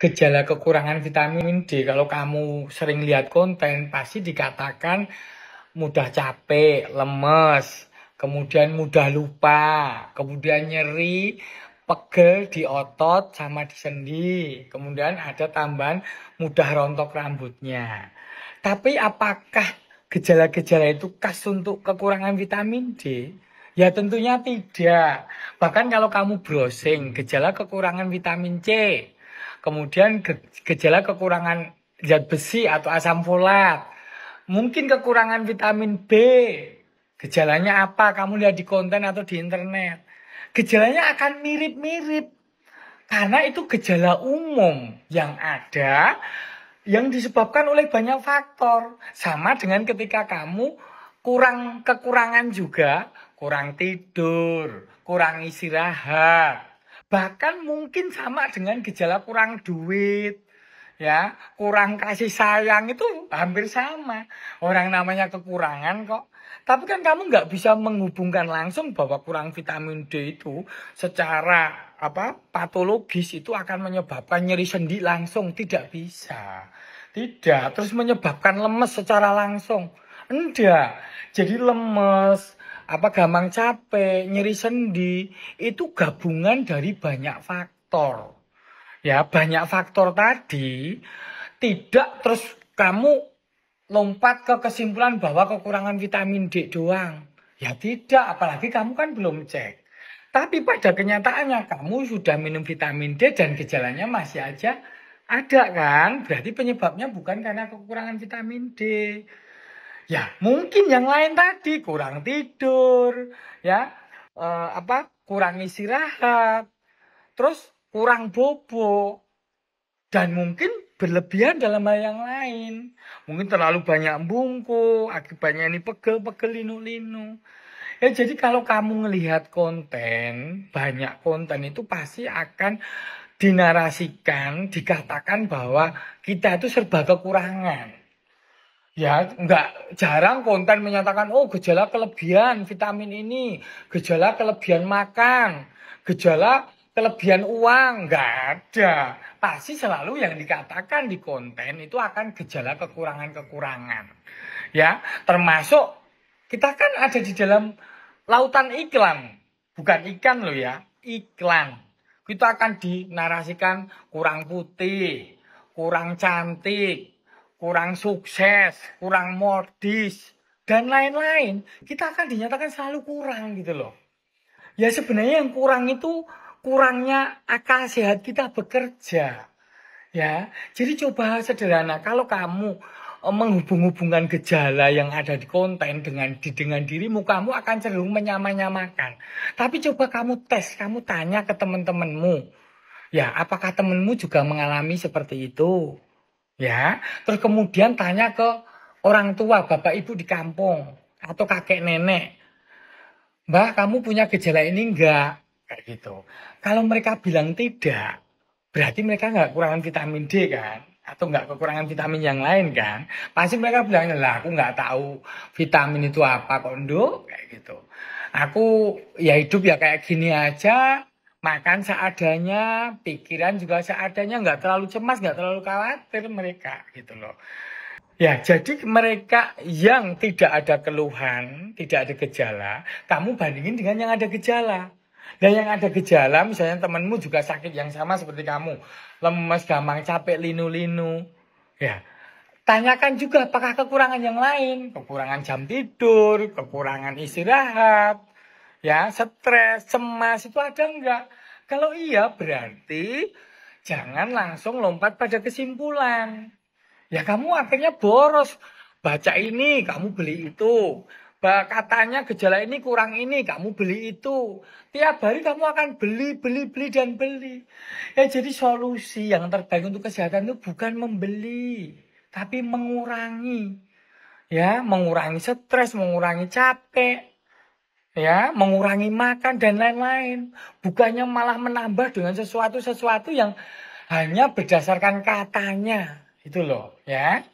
gejala kekurangan vitamin D. Kalau kamu sering lihat konten, pasti dikatakan mudah capek, lemes, kemudian mudah lupa, kemudian nyeri, pegel di otot sama di sendi, kemudian ada tambahan mudah rontok rambutnya. Tapi apakah gejala-gejala itu khas untuk kekurangan vitamin D? Ya tentunya tidak. Bahkan kalau kamu browsing gejala kekurangan vitamin C, kemudian ge gejala kekurangan zat besi atau asam folat, mungkin kekurangan vitamin B. Gejalanya apa? Kamu lihat di konten atau di internet. Gejalanya akan mirip-mirip. Karena itu gejala umum yang ada yang disebabkan oleh banyak faktor. Sama dengan ketika kamu kurang kekurangan juga, kurang tidur, kurang istirahat, bahkan mungkin sama dengan gejala kurang duit ya kurang kasih sayang itu hampir sama orang namanya kekurangan kok tapi kan kamu nggak bisa menghubungkan langsung bahwa kurang vitamin D itu secara apa patologis itu akan menyebabkan nyeri sendi langsung tidak bisa tidak terus menyebabkan lemes secara langsung enggak jadi lemes apa gampang capek, nyeri sendi, itu gabungan dari banyak faktor. Ya, banyak faktor tadi tidak terus kamu lompat ke kesimpulan bahwa kekurangan vitamin D doang. Ya tidak, apalagi kamu kan belum cek. Tapi pada kenyataannya kamu sudah minum vitamin D dan gejalanya masih aja ada kan? Berarti penyebabnya bukan karena kekurangan vitamin D. Ya, mungkin yang lain tadi kurang tidur, ya, e, apa? kurang istirahat, terus kurang bobo dan mungkin berlebihan dalam hal yang lain. Mungkin terlalu banyak bungku, akibatnya ini pegel-pegel linu-linu. Ya jadi kalau kamu melihat konten, banyak konten itu pasti akan dinarasikan, dikatakan bahwa kita itu serba kekurangan. Ya, enggak jarang konten menyatakan, oh gejala kelebihan vitamin ini, gejala kelebihan makan, gejala kelebihan uang, enggak ada. Pasti selalu yang dikatakan di konten itu akan gejala kekurangan-kekurangan. Ya, termasuk kita kan ada di dalam lautan iklan, bukan ikan loh ya, iklan. Kita akan dinarasikan kurang putih, kurang cantik, kurang sukses, kurang modis, dan lain-lain, kita akan dinyatakan selalu kurang gitu loh. Ya sebenarnya yang kurang itu kurangnya akal sehat kita bekerja. Ya, jadi coba sederhana kalau kamu eh, menghubung-hubungkan gejala yang ada di konten dengan di dengan dirimu kamu akan cenderung menyamanyamakan. Tapi coba kamu tes, kamu tanya ke teman-temanmu. Ya, apakah temanmu juga mengalami seperti itu? ya terus kemudian tanya ke orang tua bapak ibu di kampung atau kakek nenek mbah kamu punya gejala ini enggak kayak gitu kalau mereka bilang tidak berarti mereka nggak kekurangan vitamin D kan atau nggak kekurangan vitamin yang lain kan pasti mereka bilang lah aku nggak tahu vitamin itu apa kondo kayak gitu aku ya hidup ya kayak gini aja makan seadanya, pikiran juga seadanya, nggak terlalu cemas, nggak terlalu khawatir mereka gitu loh. Ya, jadi mereka yang tidak ada keluhan, tidak ada gejala, kamu bandingin dengan yang ada gejala. Dan nah, yang ada gejala, misalnya temanmu juga sakit yang sama seperti kamu, lemes, gampang capek, linu-linu. Ya, tanyakan juga apakah kekurangan yang lain, kekurangan jam tidur, kekurangan istirahat, ya stres, cemas itu ada enggak? Kalau iya berarti jangan langsung lompat pada kesimpulan. Ya kamu akhirnya boros. Baca ini, kamu beli itu. Katanya gejala ini kurang ini, kamu beli itu. Tiap hari kamu akan beli, beli, beli, dan beli. Ya jadi solusi yang terbaik untuk kesehatan itu bukan membeli. Tapi mengurangi. Ya, mengurangi stres, mengurangi capek ya mengurangi makan dan lain-lain bukannya malah menambah dengan sesuatu sesuatu yang hanya berdasarkan katanya itu loh ya